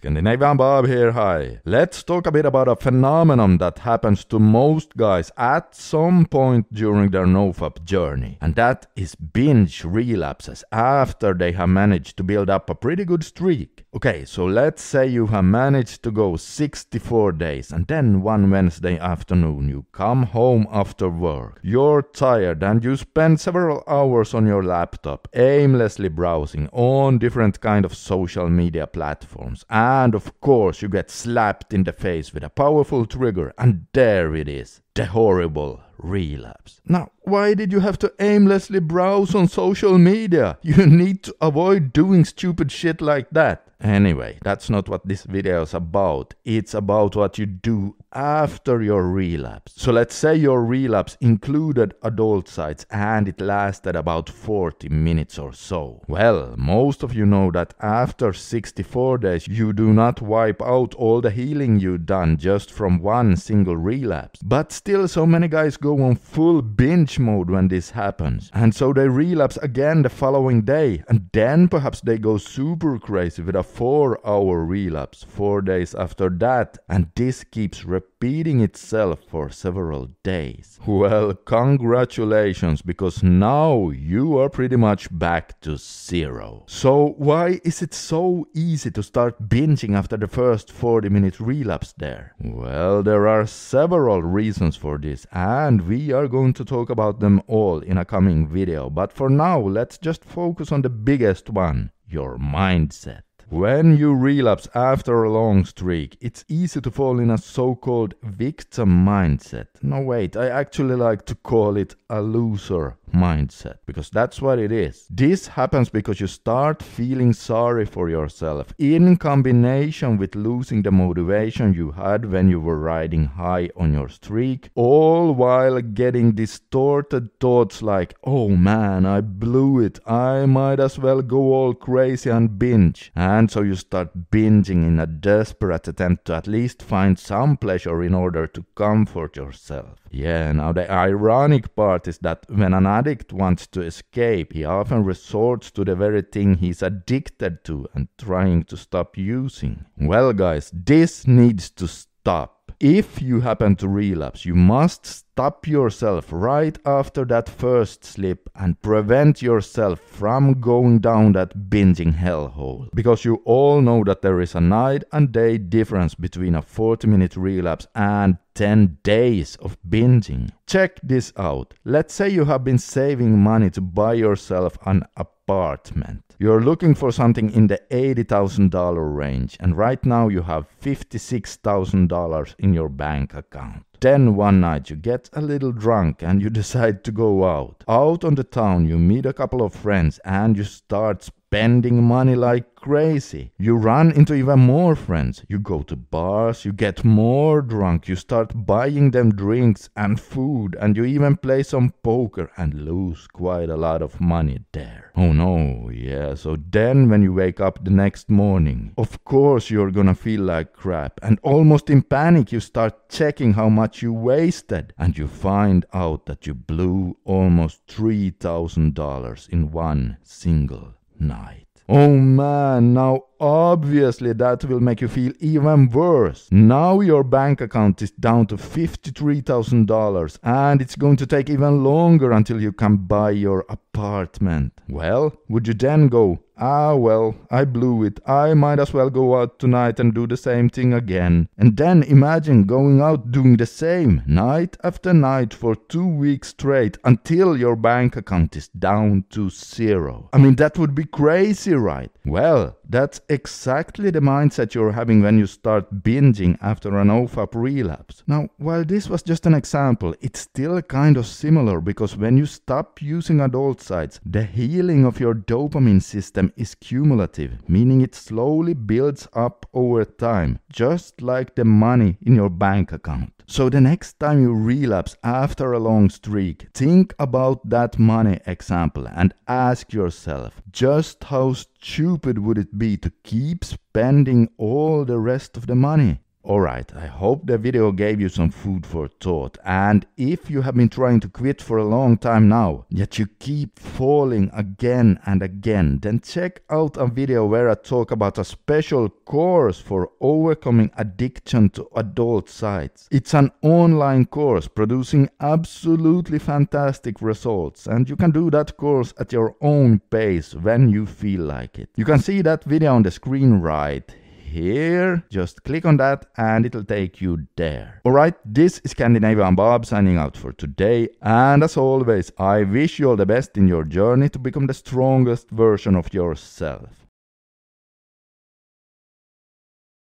Scandinavian Bob here, hi. Let's talk a bit about a phenomenon that happens to most guys at some point during their nofap journey, and that is binge relapses after they have managed to build up a pretty good streak. Okay, so let's say you have managed to go 64 days, and then one Wednesday afternoon you come home after work. You're tired and you spend several hours on your laptop, aimlessly browsing on different kind of social media platforms. And and of course, you get slapped in the face with a powerful trigger, and there it is the horrible relapse. Now, why did you have to aimlessly browse on social media? You need to avoid doing stupid shit like that. Anyway, that's not what this video is about. It's about what you do after your relapse. So let's say your relapse included adult sites and it lasted about 40 minutes or so. Well, most of you know that after 64 days you do not wipe out all the healing you have done just from one single relapse. But still so many guys go go on full binge mode when this happens. And so they relapse again the following day. And then perhaps they go super crazy with a four hour relapse four days after that. And this keeps repeating repeating itself for several days. Well, congratulations, because now you are pretty much back to zero. So, why is it so easy to start binging after the first 40 minute relapse there? Well, there are several reasons for this, and we are going to talk about them all in a coming video. But for now, let's just focus on the biggest one your mindset. When you relapse after a long streak, it's easy to fall in a so called victim mindset. No, wait, I actually like to call it a loser mindset because that's what it is. This happens because you start feeling sorry for yourself in combination with losing the motivation you had when you were riding high on your streak, all while getting distorted thoughts like, oh man, I blew it, I might as well go all crazy and binge. And so you start binging in a desperate attempt to at least find some pleasure in order to comfort yourself. Yeah, now the ironic part is that when an addict wants to escape, he often resorts to the very thing he's addicted to and trying to stop using. Well, guys, this needs to stop if you happen to relapse, you must stop yourself right after that first slip and prevent yourself from going down that binging hellhole. Because you all know that there is a night and day difference between a 40 minute relapse and 10 days of binging. Check this out. Let's say you have been saving money to buy yourself an apartment apartment. You're looking for something in the $80,000 range, and right now you have $56,000 in your bank account. Then one night you get a little drunk and you decide to go out. Out on the town you meet a couple of friends and you start spending money like crazy. You run into even more friends. You go to bars, you get more drunk, you start buying them drinks and food, and you even play some poker and lose quite a lot of money there. Oh no, yeah, so then when you wake up the next morning, of course you're gonna feel like crap, and almost in panic you start checking how much you wasted, and you find out that you blew almost $3,000 in one single night. Oh man, now obviously that will make you feel even worse. Now your bank account is down to $53,000 and it's going to take even longer until you can buy your apartment apartment. Well, would you then go? Ah, well, I blew it. I might as well go out tonight and do the same thing again. And then imagine going out doing the same, night after night, for two weeks straight, until your bank account is down to zero. I mean, that would be crazy, right? Well, that's exactly the mindset you're having when you start binging after an OFAP relapse. Now, while this was just an example, it's still kind of similar because when you stop using adult sites, the healing of your dopamine system is cumulative, meaning it slowly builds up over time, just like the money in your bank account. So the next time you relapse after a long streak, think about that money example and ask yourself just how stupid would it be to keep spending all the rest of the money? Alright, I hope the video gave you some food for thought and if you have been trying to quit for a long time now, yet you keep falling again and again, then check out a video where I talk about a special course for overcoming addiction to adult sites. It's an online course producing absolutely fantastic results and you can do that course at your own pace when you feel like it. You can see that video on the screen right here. Just click on that and it'll take you there. All right, this is Scandinavian Bob signing out for today. And as always, I wish you all the best in your journey to become the strongest version of yourself.